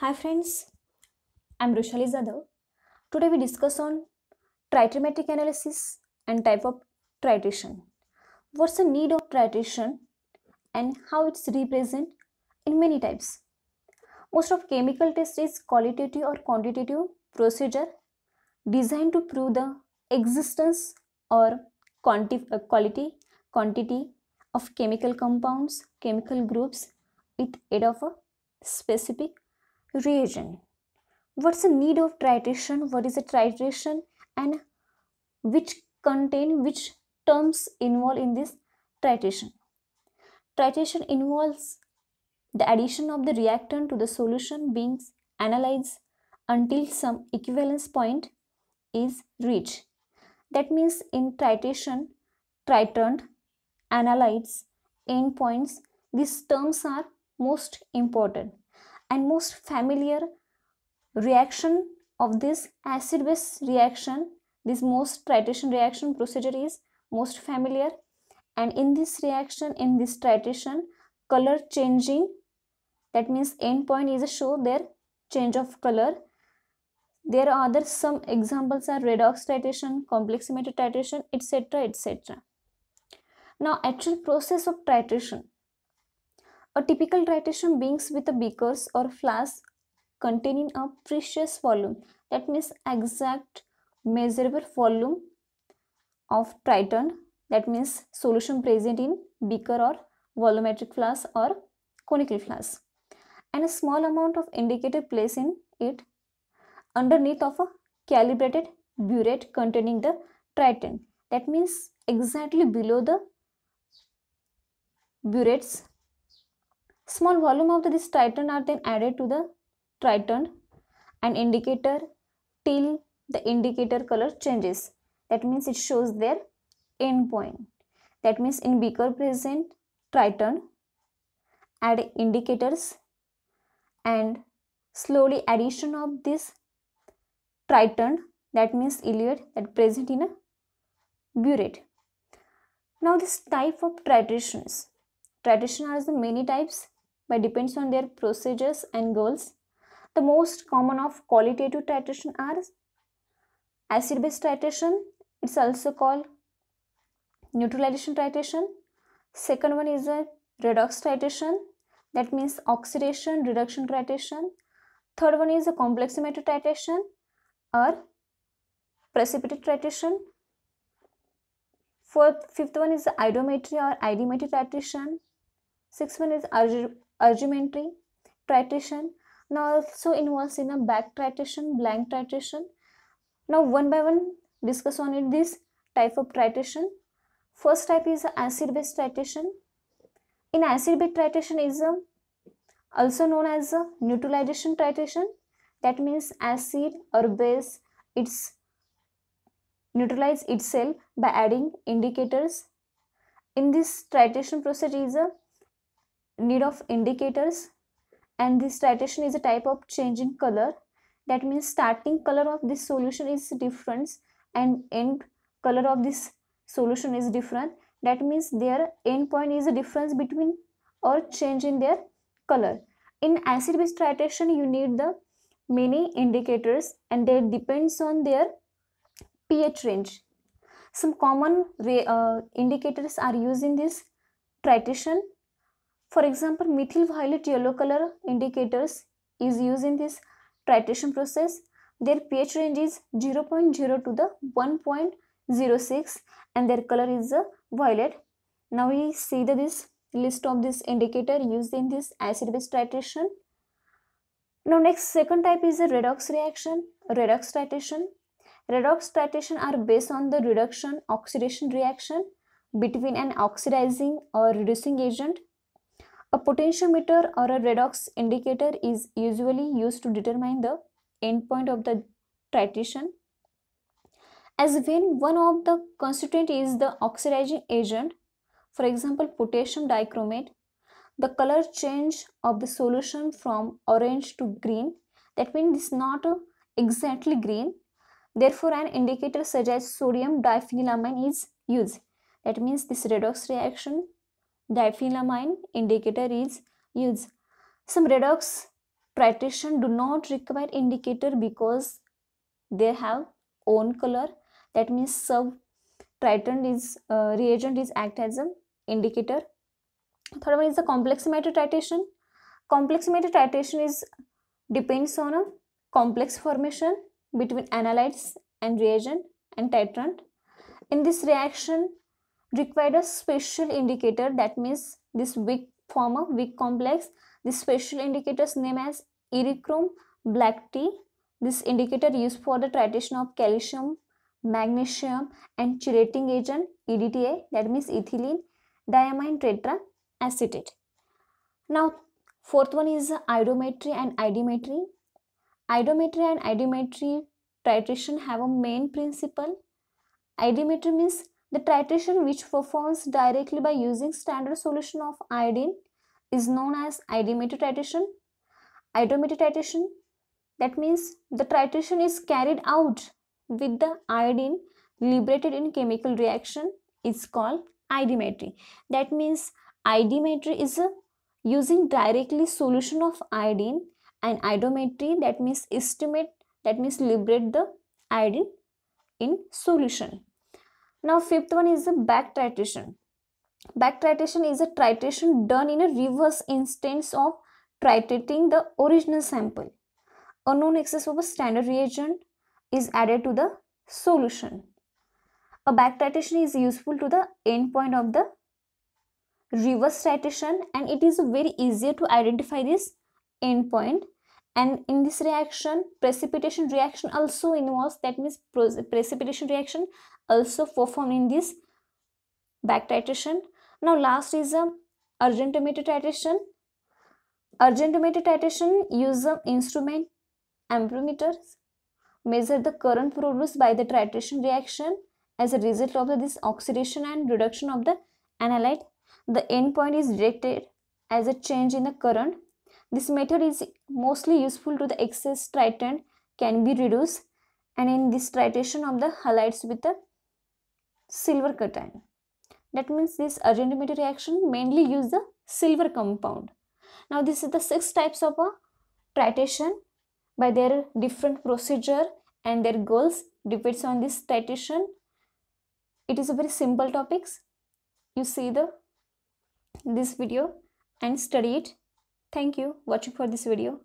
Hi friends, I'm Rushali Zadav. Today we discuss on tritrimetric analysis and type of titration. What's the need of titration and how it's represented in many types. Most of chemical test is qualitative or quantitative procedure designed to prove the existence or quanti uh, quality, quantity of chemical compounds, chemical groups with aid of a specific What's the need of titration? What is a titration and which contain which terms involved in this titration? Titration involves the addition of the reactant to the solution being analyzed until some equivalence point is reached. That means in titration, titrant, analytes, endpoints, these terms are most important and most familiar reaction of this acid base reaction this most titration reaction procedure is most familiar and in this reaction in this titration color changing that means end point is a show their change of color there are other some examples are redox titration complex emitter titration etc etc now actual process of titration a typical tritration begins with a beakers or flask containing a precious volume that means exact measurable volume of triton that means solution present in beaker or volumetric flask or conical flask and a small amount of indicator placed in it underneath of a calibrated burette containing the triton that means exactly below the burettes Small volume of this triton are then added to the triton and indicator till the indicator color changes. That means it shows their end point. That means in beaker present triton, add indicators and slowly addition of this triton that means iliad that present in a burette. Now this type of tritations. Tritations are the many types but depends on their procedures and goals. The most common of qualitative titration are acid base titration, it's also called neutralization titration. Second one is a redox titration, that means oxidation, reduction titration. Third one is a compleximeter titration or precipitate titration. Fourth, fifth one is the idometry or idometry titration. Sixth one is argumentary titration now also involves in a back titration blank titration now one by one discuss on it this type of titration first type is acid base titration in acid base titration is a, also known as a neutralization titration that means acid or base it's neutralize itself by adding indicators in this titration process is a need of indicators and this titration is a type of change in color that means starting color of this solution is different and end color of this solution is different that means their end point is a difference between or change in their color in acid base titration you need the many indicators and they depends on their ph range some common uh, indicators are used in this titration for example, methyl violet yellow color indicators is used in this titration process. Their pH range is 0.0 to the 1.06 and their color is a uh, violet. Now we see the, this list of this indicator used in this acid base titration. Now next second type is a redox reaction, redox titration. Redox titration are based on the reduction oxidation reaction between an oxidizing or reducing agent a potentiometer or a redox indicator is usually used to determine the endpoint of the titration as when one of the constituent is the oxidizing agent for example potassium dichromate the color change of the solution from orange to green that means it's not exactly green therefore an indicator such as sodium diphenylamine is used that means this redox reaction Diphenamine indicator is used. Some redox titration do not require indicator because they have own color. That means sub triton is uh, reagent is act as an indicator. Third one is the complexity titration. Complexity titration is depends on a complex formation between analytes and reagent and titrant. In this reaction, required a special indicator that means this weak form of weak complex this special indicator is named as erichrome black tea this indicator used for the titration of calcium magnesium and chelating agent edta that means ethylene diamine tetraacetate now fourth one is iodometry and idimetry idometry and idimetry titration have a main principle idimetry means the titration which performs directly by using standard solution of iodine is known as idiometer titration. Idiometer titration that means the titration is carried out with the iodine liberated in chemical reaction is called iodometry. That means iodometry is a, using directly solution of iodine and iodometry that means estimate that means liberate the iodine in solution. Now fifth one is the back titration. Back titration is a titration done in a reverse instance of titrating the original sample. A known excess of a standard reagent is added to the solution. A back titration is useful to the end point of the reverse titration and it is very easier to identify this endpoint and in this reaction precipitation reaction also involves that means precipitation reaction also performed in this back titration now last is a um, argentometer titration argentometer titration use an um, instrument amperometers measure the current produced by the titration reaction as a result of this oxidation and reduction of the analyte the end point is detected as a change in the current this method is mostly useful to the excess titrant can be reduced and in this titration of the halides with the silver cation. That means this argentometer reaction mainly use the silver compound. Now this is the six types of a titration by their different procedure and their goals depends on this titration. It is a very simple topics. You see the this video and study it Thank you watching for this video.